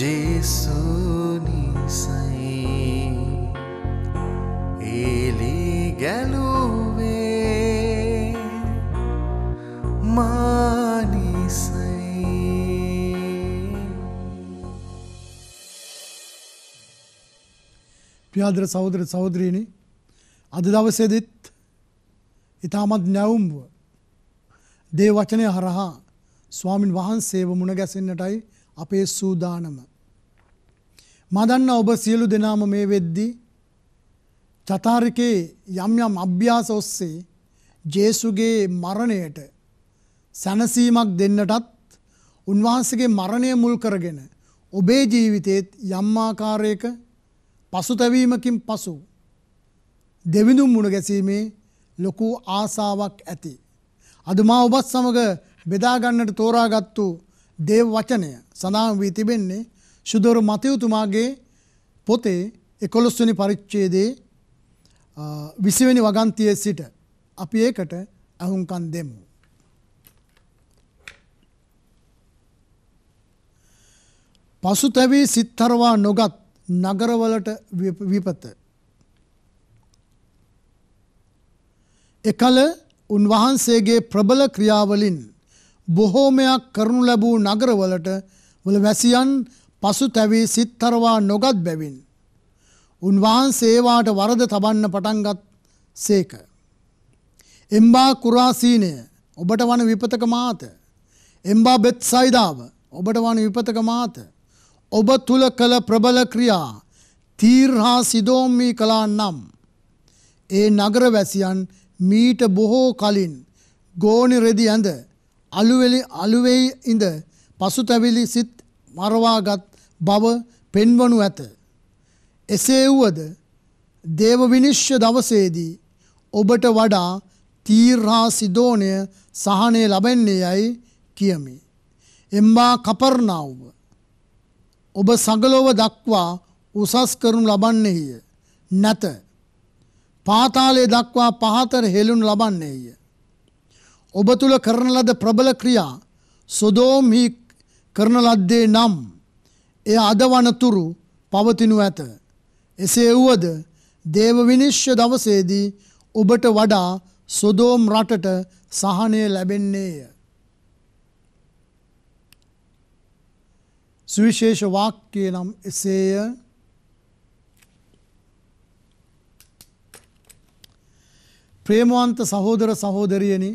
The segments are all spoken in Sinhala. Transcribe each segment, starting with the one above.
ජේසුනිසයි එලි ගැලුවේ මානිසයි ප්‍රියාදර සහෝදර සහෝදරීනි අද දවසේදෙත් ඉතාමත් නැවුම්ව දේ වචනය හරහා ස්වාමින් වහන්සේව මුණ ගැසෙන්න්නටයි අපේ සූදානම. මදන්න ඔබ සියලු දෙනාම මේ වෙද්දී චතාරිකේ යම් යම් අභ්‍යාස ඔස්සේ ජේසුගේ මරණයට සැනසීමක් දෙන්නටත් උන්වහන්සේගේ මරණය මුල් කරගෙන ඔබේ ජීවිතයේත් යම් ආකාරයක පසුතැවීමකින් පසු දෙවිඳුම් මුණ ගැසීමේ ලොකු ආසාවක් ඇති. අද මා ඔබත් සමග බෙදා ගන්නට තෝරාගත්තු දේව වචනය සඳහන් වී තිබෙන්නේ සුදොරු මතයුතුමාගේ පොතේ එකොළොස්වනි පරිච්ඡේදයේ විසිවෙනි වගන්තියේ සිට අපි ඒකට අහුම්කන් දෙමු. පසුතැවී සිත්තරවා නොගත් නගරවලට විපත. එකල උන්වහන්සේගේ ප්‍රබල ක්‍රියාවලින් බොහෝමයක් කරනු ලැබූ නගරවලට වල වැසියන් පසු තැවී සිත්තරවා නොගත් බැවින්. උන්වහන්සේවාට වරද තබන්න පටන්ගත් සේක. එම්බා කුරාසීනය ඔබට වන විපතක මාත. එම්බා බෙත් සයිදාව ඔබට වන විපතක මාත. ඔබ තුළ කළ ප්‍රබල ක්‍රියා තීර්හා සිදෝම්මී කලා නම්. ඒ නගර වැසියන් මීට බොහෝ කලින් ගෝනි රෙදි ඇඳ අලුවෙලි අලුවෙයි ඉඳ පසුතැවිලි සිත් මරවාගත් බව පෙන්වනු ඇත. එසේ වුවද දේව විනිශ්්‍ය දවසේදී ඔබට වඩා තීර්හා සිදෝනය සහනය ලබෙන්නේ යයි කියමි. එම්බා කපරණාව්ව. ඔබ සගලොව දක්වා උසස් කරනු ලබන්නේය. නැත. පාතාලේ දක්වා පහතර හෙළුන් ලබන්නේය. ඔබ තුළ කරන ලද ප්‍රබල ක්‍රියා සොදෝම්හි කරන ලද්දේ නම් එය අද වනතුරු පවතිනු ඇත. එසේ වුවද දේව විනිශ්්‍ය දවසේදී ඔබට වඩා සොදෝම් රටට සහනය ලැබෙන්නේය. සුවිශේෂ වාක්‍යය නම් එසේය ප්‍රේමවන්ත සහෝදර සහෝදරියනි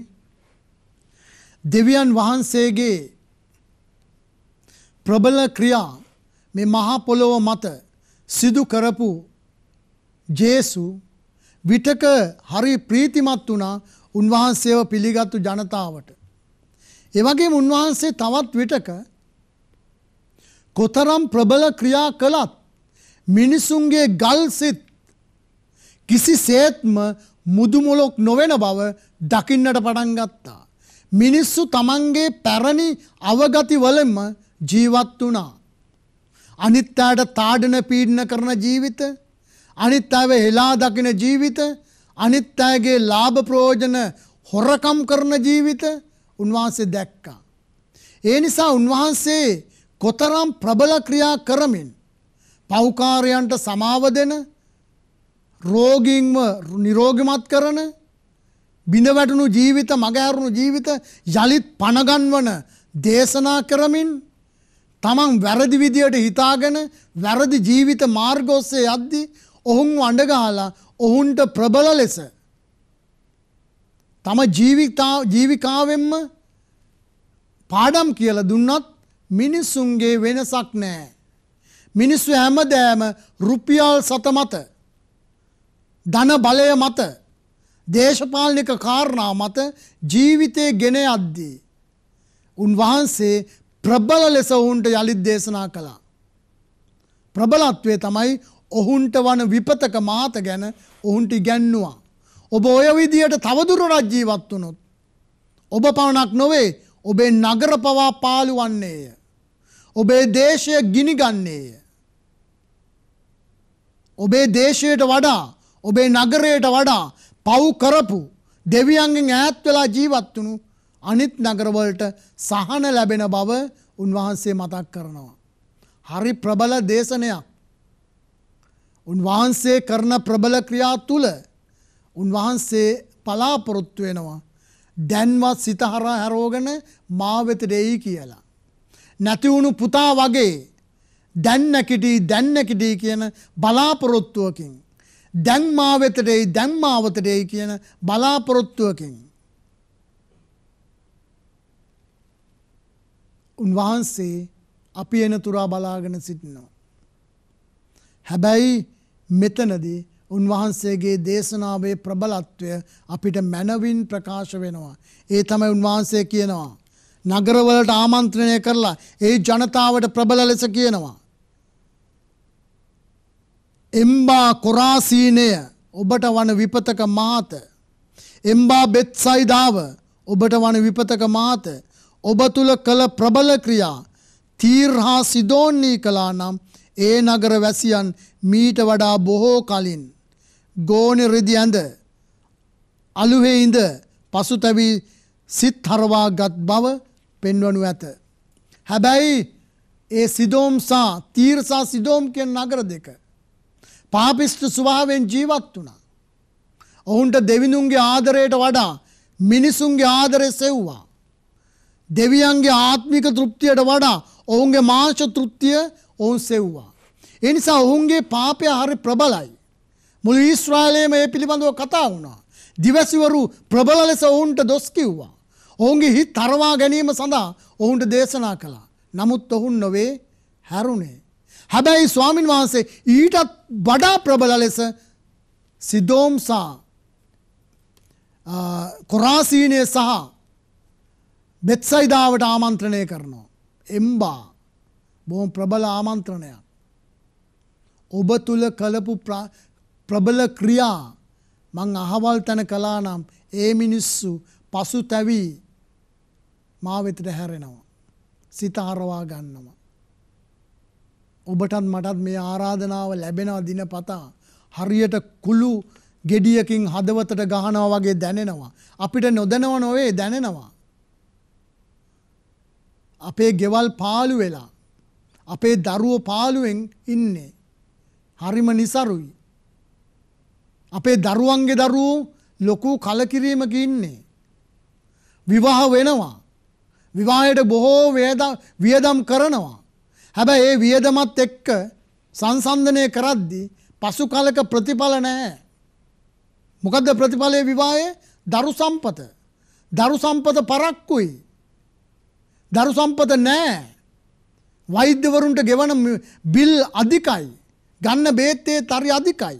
දෙවියන් වහන්සේගේ ප්‍රබල ක්‍රියා මේ මහා පොළොව මත සිදු කරපු ජේසු විටක හරි ප්‍රීතිමත් වුණා උන්වහන්සේව පිළිගත්තු ජනතාවට. ඒ වගේම උන්වහන්සේ තවත් විටක කොතරම් ප්‍රබල ක්‍රියා කළත් මිනිසුන්ගේ ගල්සිත කිසිසේත්ම මුදුමොලොක් නොවන බව දකින්නට පටන් ගත්තා. මිනිස්සු තමන්ගේ පැරණි අවගතිවලම ජීවත් වුණා. අනිත්තාට තාඩන පීඩන කරන ජීවිත අනිත්තාව හෙලා දකින ජීවිත අනිත් අයගේ ලාභ ප්‍රෝජන හොරකම් කරන ජීවිත උන්වහන්සේ දැක්කා. ඒ නිසා උන්වහන්සේ කොතරම් ප්‍රබල ක්‍රියා කරමින් පෞකාරයන්ට සමාව දෙන රෝගීන්ව නිරෝගිමත් කරන බිඳවැටුණු ජීවිත මගෑරුණු ජීවිත යළිත් පණගන්වන දේශනා කරමින් තමන් වැරදි විදියට හිතාගෙන වැරදි ජීවිත මාර්ගෝස්සේ යද්දි ඔහුන් අඩගාලා ඔහුන්ට ප්‍රබල ලෙස තම ජීවිකාවෙන්ම පාඩම් කියල දුන්නත් මිනිස්සුන්ගේ වෙනසක් නෑ. මිනිස්සු හැමදෑම රුපියල් සත මත ධන බලය මත දේශපාලනික කාරණා මත ජීවිතය ගෙන අද්දී. උන්වහන්සේ ප්‍රබල ලෙස ඔවුන්ට යළිත් දේශනා කළා. ප්‍රබලත්වය තමයි ඔහුන්ට වන විපතක මාත ගැන ඔහුන්ට ඉගැන්නවා. ඔබ ඔය විදියට තවදුරටත් ජීවත් වුණොත්. ඔබ පවණක් නොවේ ඔබේ නගර පවා පාලුවන්නේය. ඔබේ දේශය ගිනිගන්නේය. ඔබේ දේශයට වඩා ඔබේ නගරයට වඩා පව් කරපු දෙවියන්ගෙන් ඈත් වෙලා ජීවත් වුණු අනිත් නගරවලට සහන ලැබෙන බව උන්වහන්සේ මතක් කරනවා. හරි ප්‍රබල දේශනයක්. උන්වහන්සේ කරන ප්‍රබල ක්‍රියා තුළ උන්වහන්සේ පලාපොරොත්තු වෙනවා. දැන්වත් සිතහරා හැරෝගෙන මාවෙත දෙයි කියලා. නැතිවුණු පුතා වගේ දැන්නකිටී දැන්නකිටී කියන බලාපොරොත්තුවකින්. දැන් මා වෙතටයි දැන් මා වෙතටයි කියන බලාපොරොත්තුවකින් උන්වහන්සේ අපි එන තුරා බලාගෙන සිටිනවා. හැබැයි මෙතනදී උන්වහන්සේගේ දේශනාවේ ප්‍රබලත්වය අපිට මැනවින් ප්‍රකාශ වෙනවා. ඒ තමයි උන්වහන්සේ කියනවා. නගරවලට ආමන්ත්‍රණය කරලා ඒ ජනතාවට ප්‍රබල ලෙස කියනවා. එම්බා කොරාසීනය ඔබට වන විපතක මාත. එම්බා බෙත්සයිදාව ඔබට වන විපතක මාත ඔබ තුළ කළ ප්‍රබල ක්‍රියා තීර්හා සිදෝන්නේ කලා නම් ඒ නගර වැසියන් මීට වඩා බොහෝ කලින්. ගෝනි රිදි ඇඳ අලුවෙයින්ද පසුතැවී සිත් හරවා ගත් බව පෙන්වනු ඇත. හැබැයි ඒ සිදෝම් සහ තීර්සා සිදෝම් කියෙන් නගර දෙක. පාපිස්ට ස්වභාවෙන් ජීවත් වුණා. ඔවුන්ට දෙවිඳුන්ගේ ආදරයට වඩා මිනිසුන්ගේ ආදරය සෙව්වා. දෙවියන්ගේ ආත්මික තෘප්තියට වඩා ඔවුන්ගේ මාංශ තෘප්තිය ඔවුන් සෙව්වා. එනිසා ඔවුන්ගේ පාපය හරි ප්‍රබලයි. මුළු ඊශ්‍රායලයේම ඒ පිළිබඳව කතා වුණා. දිවැසිවරු ප්‍රබල ලෙස ඔවුන්ට දොස් කිව්වා. ඔවුන්ගේ හිත් තරවා ගැනීම සඳහා ඔවුන්ට දේශනා කළා. නමුත් ඔවුන් නොවේ හැරුණේ. හැබැයි ස්වාමින් වහන්සේ ඊටත් වඩා ප්‍රබල ලෙස සිදෝම්සා කොරාසීනය සහ බෙත්සයිදාවට ආමන්ත්‍රණය කරනවා. එම්බා බොහොම ප්‍රබල ආමන්ත්‍රණයක්. ඔබ තුළ කලපු ප්‍රබල ක්‍රියා මං අහවල් තැන කලා නම් ඒ මිනිස්සු පසු තැවී මාවෙතට හැරෙනවා. සිත අරවා ගන්නවා. ඔබටත් මටත් මේ ආරාධනාව ලැබෙනවා දින පතා. හරියට කුළු ගෙඩියකින් හදවතට ගහනවා වගේ දැනෙනවා. අපිට නොදැනව නොවේ දැනෙනවා. අපේ ගෙවල් පාලු වෙලා. අපේ දරුව පාලුවෙන් ඉන්නේ. හරිම නිසරුයි. අපේ දරුවන්ගේ දරුවෝ ලොකු කලකිරීමක ඉන්නේ. විවාහ වෙනවා. විවාහයට බොහෝ වියදම් කරනවා. හැබැයි ඒ වියදමත් එක්ක සංසන්ධනය කරද්දි පසු කලක ප්‍රතිඵල නැහැ. මොකද ප්‍රතිඵලයේ විවාහයේ දරු සම්පත. දරු සම්පත පරක්කුයි. දරු සම්පත නැහැ. වෛද්‍යවරුන්ට ගෙවන බිල් අධිකයි. ගන්න බේත්තේ තරි අධිකයි.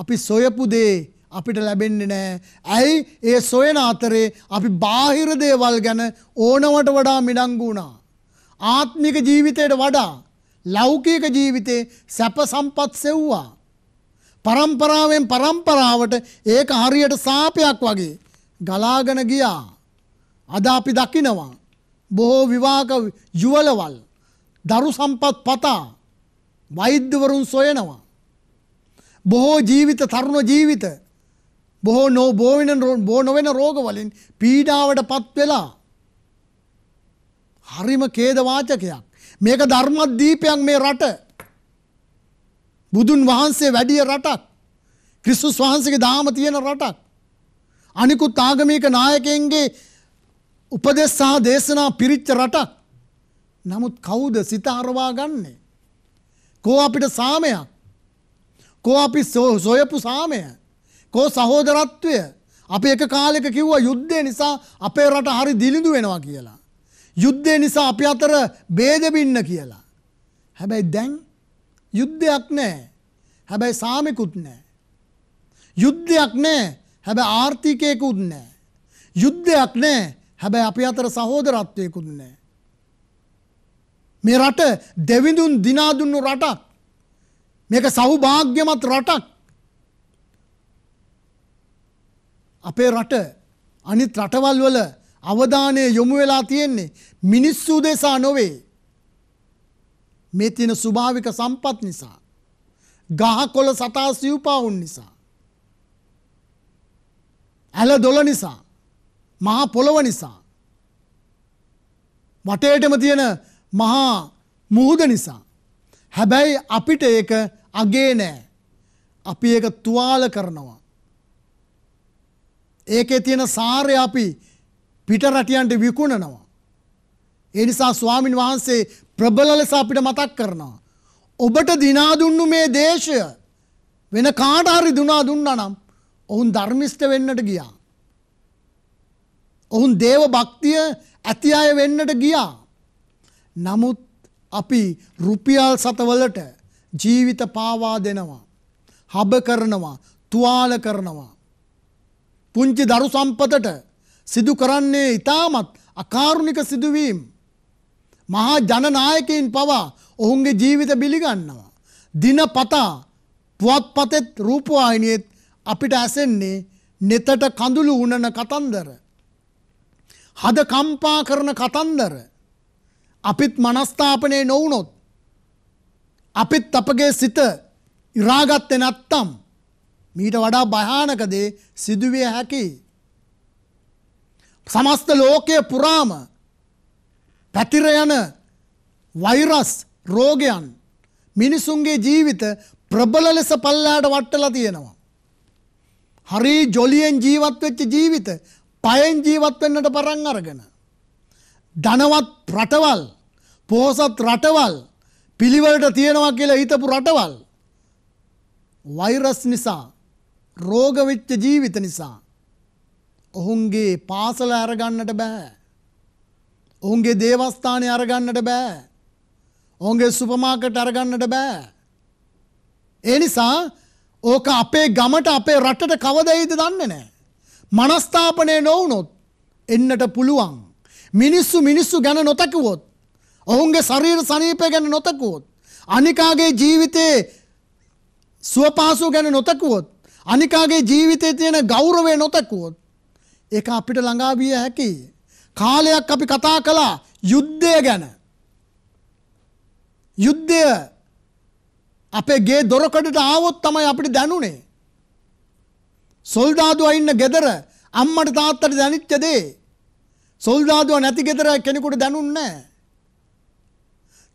අපි සොයපු දේ අපිට ලැබෙන්නේ නෑ. ඇයි ඒ සොයන අතරේ අපි බාහිර දේවල් ගැන ඕනවට වඩා මිඩංගුණා. ආත්මික ජීවිතයට වඩා ලෞකික ජීවිතේ සැප සම්පත් සෙව්වා. පරම්පරාවෙන් පරම්පරාවට ඒක හරියට සාපයක් වගේ ගලාගෙන ගියා. අද අපි දකිනවා බොහෝ විවාක යුවලවල් දරු සම්පත් පතා වෛද්‍යවරුන් සොයනවා. බොහෝ ජීවිත තරුණ ජීවිත බොහෝ නෝ බෝවින බෝ නොවෙන රෝගවලින් පීඩාවට පත් වෙලා හරිම කේදවාචකයක්. මේක ධර්මද්දීපයක් මේ රට. බුදුන් වහන්සේ වැඩිය රටක්. ක්‍රිස්තුස් වහන්සේගේ දාම තියෙන රටක්. අනිකුත් ආගමික නායකයන්ගේ උපදෙස් සහ දේශනා පිරිච්ච රටක්. නමුත් කවුද සිත අරවා ගන්නේ. කෝ අපිට සාමයක්. කෝ අපි සොයපු සාමය. කෝ සහෝදරත්වය. අප එක කාලෙක කිව්වා යුද්ධය නිසා අපේ රට හරි දිලිඳු වෙනවා කියලා. යුද්ධය නිසා අපි අතර බේදබින්න කියලා. හැබැයි දැන් යුද්ධයක් නෑ හැබැයි සාමිකුත් නෑ. යුද්ධයක් නෑ හැබැ ආර්ථිකයකුත් නෑ. යුද්ධයක් නෑ හැබැයි අපි අතර සහෝදරත්වයකුත් නෑ. මේ රට දෙවිඳුන් දිනාදුන්නු රටක් මේක සහු භාග්‍යමත් රටක් අපේ රට අනිත් රටවල් වල අවධානය යොමු වෙලා තියෙන්නේ මිනිස්සු දෙසා නොවේ. මේ තියෙන ස්වභාවික සම්පත් නිසා. ගහකොළ සතා සිව්පාවුන් නිසා. ඇල දොළ නිසා. මහා පොළොව නිසා. වටේටම තියෙන මහා මුහුද නිසා. හැබැයි අපිට ඒක අගේ නෑ. අපි ඒක තුවාල කරනවා. ඒකේ තියෙන සාරය අපි පිටරටියන්ට විකුණනවා. ඒ නිසා ස්වාමින් වහන්සේ ප්‍රබල ලෙස අපිට මතක් කරනවා. ඔබට දිනා දුන්නු මේ දේශය වෙන කාට හරි දුනා දුන්නා නම් ඔවුන් ධර්මිෂ්ඨ වෙන්නට ගියා. ඔවුන් දේව භක්තිය ඇති අය වෙන්නට ගියා. නමුත් අපි රුපියල් සතවලට ජීවිත පාවා දෙනවා. හබ කරනවා තුවාල කරනවා. පුංචි දරු සම්පතට සිදු කරන්නේ ඉතාමත් අකාරුණික සිදුවීම්. මහා ජනනායකයින් පවා ඔහුන්ගේ ජීවිත බිලිගන්නවා. දින පතා පුවත්පතෙත් රූපවාහිනියෙත් අපිට ඇසෙන්නේ නෙතට කඳුළු උනන කතන්දර. හද කම්පා කරන කතන්දර අපිත් මනස්ථාපනය නොවුනොත් අපිත් අපගේ සිත ඉරාගත්තෙ නැත්තම් මීට වඩා භයානකදේ සිදුවිය හැකි සමස්ත ලෝකය පුරාම පැතිර යන වෛරස් රෝගයන් මිනිසුන්ගේ ජීවිත ප්‍රබල ලෙස පල්ලාට වට්ටලා තියෙනවා. හරි ජොලියෙන් ජීවත් වෙච්ච ජීවිත පයෙන් ජීවත් වෙන්නට පරන් අරගෙන. ධනවත් රටවල් පෝසත් රටවල් පිළිවලට තියෙනවා කියලා හිතපු රටවල් වෛරස් නිසා රෝගවෙච්ච ජීවිත නිසා ඔවුන්ගේ පාසල අරගන්නට බෑ. ඔවුන්ගේ දේවස්ථානය අරගන්නට බෑ. ඔවුන්ගේ සුපමාකට අරගන්නට බෑ. ඒ නිසා ඕක අපේ ගමට අපේ රටට කවදයිද දන්න නෑ. මනස්ථාපනය නොවනොත් එන්නට පුළුවන්. මිනිස්සු මිනිස්සු ගැන නොතැකුවොත්. ඔවුන්ගේ ශරීර සනීපය ගැන නොතකුවොත්. අනිකාගේ ජීවිතයේ සුවපාසු ගැන නොතකුවොත්. අනිකාගේ ජීවිතය තියෙන ගෞරවය නොතැකුවොත්. ඒක අපිට ළඟා විය හැකි. කාලයක් අපි කතා කළා යුද්ධය ගැන. යුද්ධය අපේ ගේ දොරකඩට ආවොත් තමයි අපිට දැනුනේ. සොල්දාදුව ඉන්න ගෙදර අම්මට තාත්තට දැනිච්ච දේ සොල්දාදුව නැති ගෙදර කෙනෙකුට දැනුන්නේ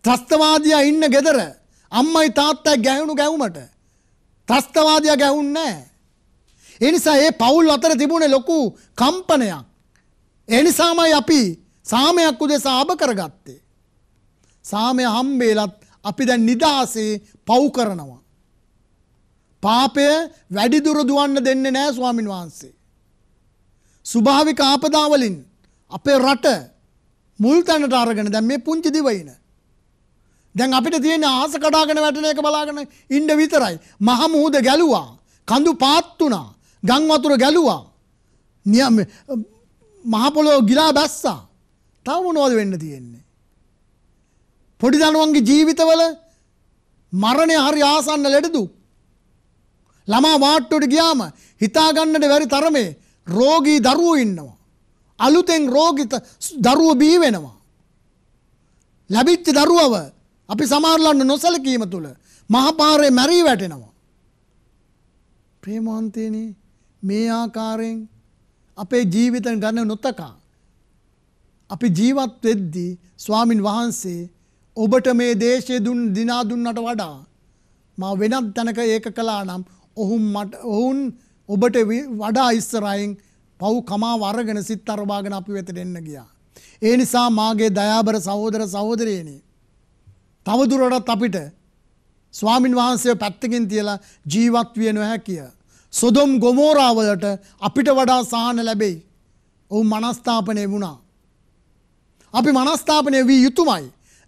ත්‍රස්තවාදියා ඉන්න ගෙදර අම්මයි තාත්තා ගැහුණු ගැවුමට ත්‍රස්තවාදියා ගැහුන්නේ නැහැ. ඒ නිසා ඒ පවුල් අතර තිබුණේ ලොකු කම්පනයක්. ඒ නිසාමයි අපි සාමයක් උදෙසා ආබ කරගත්තේ. සාමය හම්බේලත් අපි දැන් නිදහසේ පව් කරනවා. පාපය වැඩිදුර දුවන්න දෙන්නේ නෑ ස්වාමින් වහන්සේ. ස්වභාවික ආපදාවලින් අපේ රට මුල්තැනට අරගෙන දැන් මේ පුංචි දිවයින. දැන් අපිට තියෙන ආස කඩාගෙන වැටෙන එක බලාගෙන ඉන්න විතරයි. මහ මුහුද ගැලුවා. කඳු පාත් වුණා. ගම් වතුර ගැලුවා. නියම මහ පොළොව ගිලා බැස්සා. තව මොනවද වෙන්න තියෙන්නේ? පොඩි දනුවන්ගේ ජීවිතවල මරණය හරි ආසන්න ලෙඩදු. ළමා වාට්ටුවට ගියාම හිතාගන්නට බැරි තරමේ රෝගී දරුවෝ ඉන්නවා. අලුතෙන් රෝගිත දරුවෝ බිහි වෙනවා. ලැබිච්ච දරුවව අපි සමහරලන්න නොසලකීම තුළ මහපාරේ මැරී වැටෙනවා. ප්‍රේමාන්තේනේ මේ ආකාරයෙන් අපේ ජීවිත ගන්න නොතකා අපි ජීවත් වෙද්දී ස්වාමින් වහන්සේ ඔබට මේ දේශය දුන් දිනා දුන්නට වඩා මා වෙනත් තැනක ඒක කළා නම් ඔහුන් මට ඔවුන් ඔබට වඩා ඉස්සරහින් පව් කමාව අරගෙන සිත් අරබාගෙන අපි වෙතට එන්න ගියා. ඒ නිසා මාගේ දයාබර සහෝදර සහෝදරයනි. තවදුරටත් අපිට ස්වාමින් වහන්සේ පැත්තකින් තියලා ජීවත් විය නොහැකිය. සොදොම් ගොමෝරාවලට අපිට වඩා සහන ලැබෙයි. ඔවු මනස්ථාපනය වුණා. අපි මනස්ථාපනය වී යුතුමයි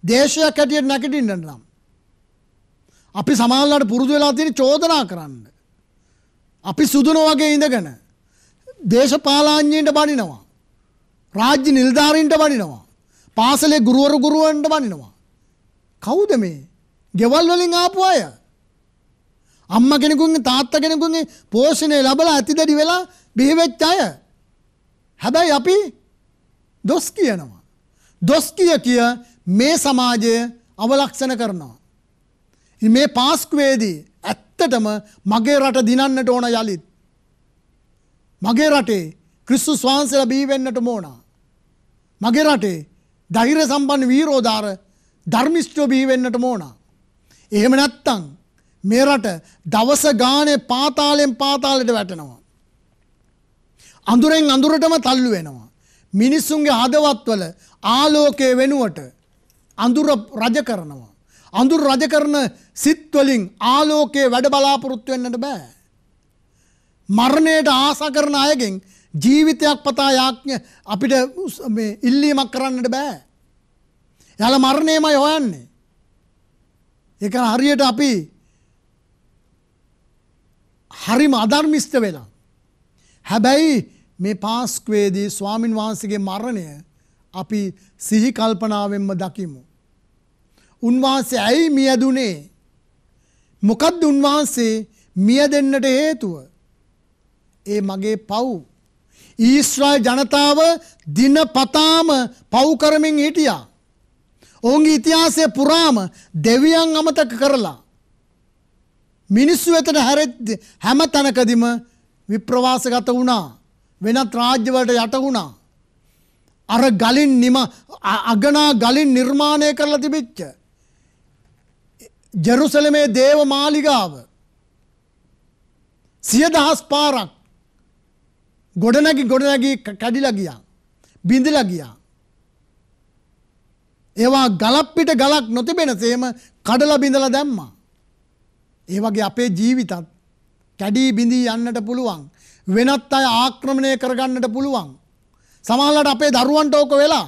දේශයක් හැටියට නැකටින්ට නම්. අපි සමාල්ලට පුරුදු වෙලා තියෙන චෝදනා කරන්න. අපි සුදුන වගේ ඉඳගෙන දේශපාලාඥයට බනිනවා. රාජ්‍ය නිල්ධාරීන්ට බනිනවා. පාසලේ ගුරුවරු ගුරුවන්ට බනිනවා. කවුද මේ ගෙවල් වලින් ආපු අය අම්ම කෙනෙකුන්ගේ තාත්ත කෙනෙකුන්ගේ පෝෂණය ලබලා ඇතිදැඩි වෙලා බිහිවෙච්ච අය. හැබැයි අපි දොස් කියනවා. දොස් කිය කිය මේ සමාජය අවලක්ෂණ කරනවා. මේ පාස්ක්වේදී ඇත්තටම මගේ රට දිනන්නට ඕන යළිත්. මගේ රටේ ක්‍රිස්සු ස්වාන්සල බීවෙන්නට මෝනා. මගේ රටේ දෛර සම්බන් වීරෝධාර ධර්මිෂ්ටෝ බිහිවෙන්නට මෝනා. එහෙම නැත්තං මේ රට දවස ගානේ පාතාලෙන් පාතාලෙට වැටෙනවා. අඳුරෙන් අඳුරටම තල්ලු වෙනවා. මිනිස්සුන්ගේ හදවත්වල ආලෝකය වෙනුවට අඳුර රජ කරනවා. අඳුර රජ කරන සිත්වලින් ආලෝකයේ වැඩ බලාපොරොත්තු වෙන්නට බෑ. මරණයට ආසා කරන අයගෙන් ජීවිතයක් පතා යාඥ අපිට ඉල්ලීමක් කරන්නට බෑ. එයාලා මරණයමයි හොයන්නේ. ඒක හරියට අපි හරිම අධර්මිෂ්ට වෙලා. හැබැයි මේ පාස්කවේදී ස්වාමින් වහන්සගේ මරණය අපි සිහිකල්පනාවෙන්ම දකිමු. උන්වහන්සේ ඇයි මියදුනේ මොකක්ද උන්වහන්සේ මිය දෙන්නට හේතුව. ඒ මගේ පව්. ඊස්්‍රායිල් ජනතාව දින පතාම පව්කරමින් හිටියා. ඔවුන්ගේ ඉතිහාසය පුරාම දෙවියන් අමතක කරලා. මිනිස්සු වෙතට හැරෙද්දි හැම තැනකදීම විප්‍රවාසගත වුණා. වෙනත් රාජ්‍යවලට යට වුණා. අර ගලින් නිම අගනා ගලින් නිර්මාණය කරලා තිබිච්ච ජෙරුසලමේ දේව මාලිගාව සියදහස් පාරක් ගොඩනැගි ගොඩනැගී කැඩිලා ගියා. බිඳිලා ගියා. ඒවා ගලක් පිට ගලක් නොතිබෙනසේම කඩලා බිඳලා දැම්මා. ඒ වගේ අපේ ජීවිතත් කැඩී බිඳී යන්නට පුළුවන්. වෙනත් අය ආක්‍රමණය කරගන්නට පුළුවන්. සමහරවිට අපේ දරුවන්ට ඕක වෙලා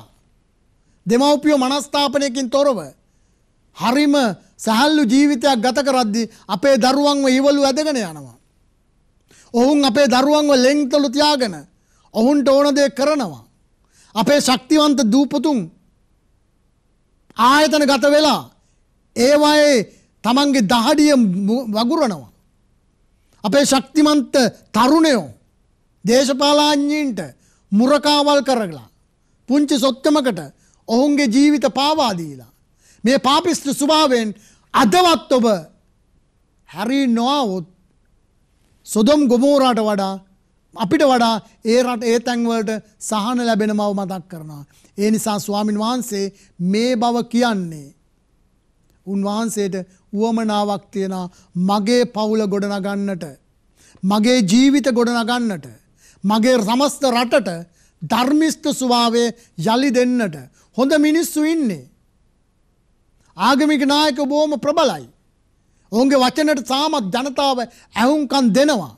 දෙමව්පියෝ මනස්ථාපනයකින් තොරව හරිම සැහැල්ලු ජීවිතයක් ගත කරද්දි අපේ දරුවන්ව ඉවලු ඇදගෙන යනවා. ඔවුන් අපේ දරුවන්ව ලෙන්තලු තියාගෙන ඔවුන්ට ඕන දේ කරනවා. අපේ ශක්තිවන්ත දූපතුන් ආයතන ගත වෙලා ඒවායේ තමන්ගේ දහඩිය වගුරනවා. අපේ ශක්තිමන්ත තරුණයෝ දේශපාලාඥීන්ට මුරකාවල් කරගලා. පුංචි සොත්තමකට ඔහුන්ගේ ජීවිත පාවාදීලා. මේ පාපිස්ත්‍ර ස්වභාවයෙන් අදවත් ඔබ හැරි නොවොත් සොදොම් ගොමෝරාට වඩා අපිට වඩා ඒ රට ඒ තැන්වලට සහන ලැබෙන මව මතක් කරනවා. ඒ නිසා ස්වාමින් වහන්සේ මේ බව කියන්නේ. උන්වහන්සේට වුවමනාවක් තියෙන මගේ පවුල ගොඩනගන්නට මගේ ජීවිත ගොඩනගන්නට මගේ සමස්ත රටට ධර්මිෂ්ඨ ස්වභාවය යලි දෙන්නට හොඳ මිනිස්සු ඉන්නේ ආගමික නායක බොහොම ප්‍රබලයි ඔවුන්ගේ වචනට සාමත් ජනතාව ඇහුම්කන් දෙනවා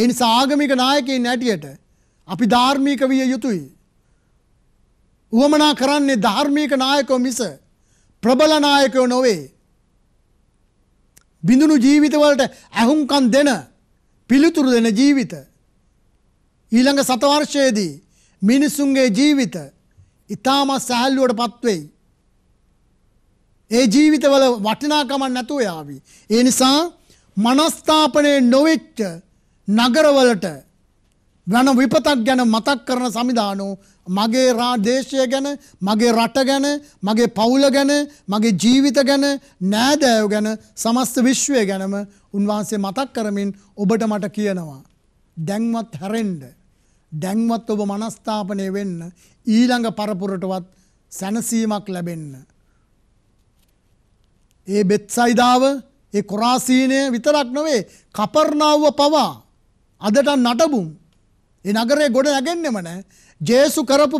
ඒ නිසා ආගමික නායකයින් නැටියට අපි ධාර්මික විය යුතුයි උවමනා කරන්නේ ධාර්මික නායකෝ මිස ප්‍රබල නායකයෝ නොවේ බිඳුණු ජීවිතවලට ඇහුම්කන් දෙන පිළිතුරු දෙන ජීවිත. ඊළඟ සතවර්ෂයේදී මිනිස්සුන්ගේ ජීවිත ඉතාමත් සැහැල්ලුවට පත්වෙයි. ඒ ජීවිතවල වටිනාකමක් නැතුව යාවි. ඒ නිසා මනස්ථාපනය නොවෙච්ච නගරවලට වන විපතක් ගැන මතක් කරන සමිධානෝ මගේ රාදේශය ගැන මගේ රට ගැන මගේ පවුල ගැන මගේ ජීවිත ගැන නෑදෑව ගැන සමස්ත විශ්වය ගැනම උන්වහන්සේ මතක් කරමින් ඔබට මට කියනවා. දැන්වත් හැරෙන්ඩ. දැන්වත් ඔබ මනස්ථාපනය වෙන්න ඊළඟ පරපුරටවත් සැනසීමක් ලැබෙන්න. ඒ බෙත්සයිදාව ඒ කොරාසීනය විතරක් නොවේ කපරණාව පවා අදට නටබුම් ඒ නගරේ ගොඩ නැගෙන්නෙම නෑ ජේසු කරපු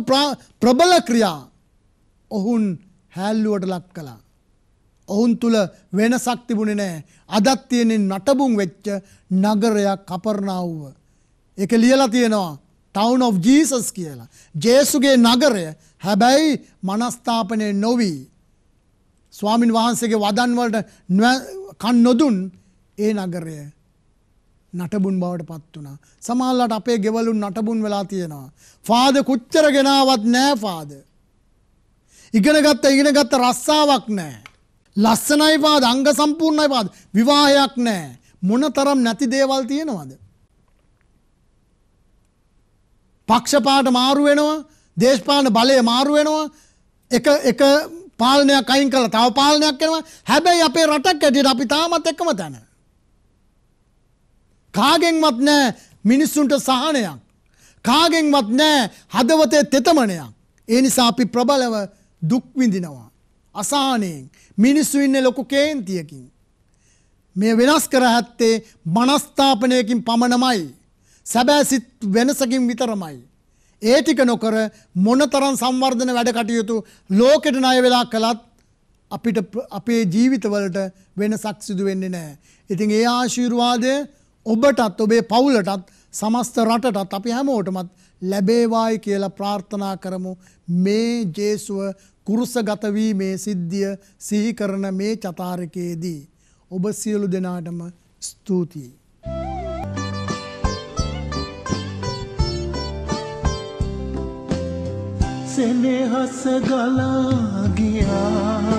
ප්‍රබල ක්‍රියා ඔහුන් හැල්ලුවට ලක් කළා. ඔවුන් තුළ වෙනසක් තිබුණේ නෑ අදත් තියෙනෙන් නටබුන් වෙච්ච නගරයක් කපරණාව්ව. එක ලියලා තියෙනවා ටවන් of ජීසස් කියලා. ජේසුගේ නගරය හැබැයි මනස්ථාපනය නොවී. ස්වාමින් වහන්සේගේ වදන්වලට කන් නොදුන් ඒ නගරය නටබුන් බවට පත් වුණා. සමහරලාට අපේ ගෙවලුන් නටබුන් වෙලා තියෙනවා. ෆාද කොච්චර ගෙනාවත් නෑ ෆාද. ඉගෙනගත්ත ඉගෙනගත්ත රස්සාවක් නෑ. ලස්සනයි ෆාද අංග සම්පූර්ණයි ෆාද විවාහයක් නෑ. මොනතරම් නැති දේවල් තියෙනවද? පක්ෂපාත මාරු වෙනවා, දේශපාලන බලය මාරු වෙනවා. එක එක පාලනයක් අයින් කරලා තව පාලනයක් කරනවා. හැබැයි අපේ රටක් ඇටියට අපි තාමත් එකම තැන. කාගෙන්වත් නෑ මිනිස්සුන්ට සහනයක්. කාගෙන්වත් නෑ හදවතේ තෙතමනයක්. ඒ නිසා අපි ප්‍රබලව දුක්විඳිනවා. අසානයෙන් මිනිස්සු ඉන්න ලොකු කේන්තියකින්. මේ වෙනස් කර හැත්තේ මනස්ථාපනයකින් පමණමයි. සැබෑසිත් වෙනසකින් විතරමයි. ඒ ටික නොකර මොනතරම් සංවර්ධන වැඩ කටයුතු ලෝකෙට ණය වෙලා කළත් අපිට අපේ ජීවිතවලට වෙනසක් සිදු වෙන්නේ නැහැ. ඉතින් ඒ ආශිර්වාදය ඔබටත් ඔබේ පවුලටත් සමස්ත රටටත් අපි හැමෝටමත් ලැබේවායි කියලා ප්‍රාර්ථනා කරමු මේ ජේසුව කුරුසගතවීමේ සිද්ධිය සිහිකරන මේ චතාරකයේදී. ඔබ සියලු දෙනාටම ස්තුතියි. සෙනෙහස ගලා ගියා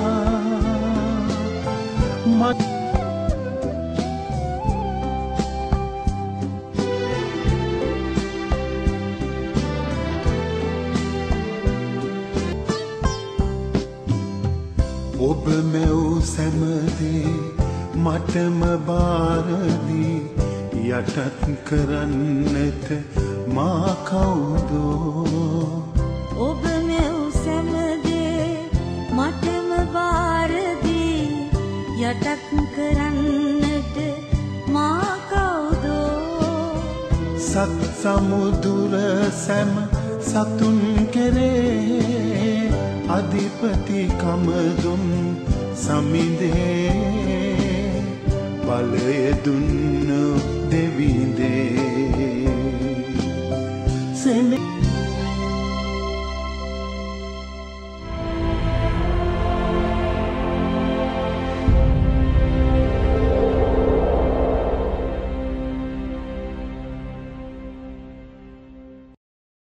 ඔබ මෙව් සැමදේ මටම බාරදී යටත් කරන්නට මා කවුදෝ ඔබ මෙව් සැමදේ මටම බාරදී යටත් කරන්නට මා කවුදෝ සත් සමුදුර සැම සතුන් කෙරේ අධිපතිකම දුන් සමිඳේ බලය දුන්නු දෙවිඳේ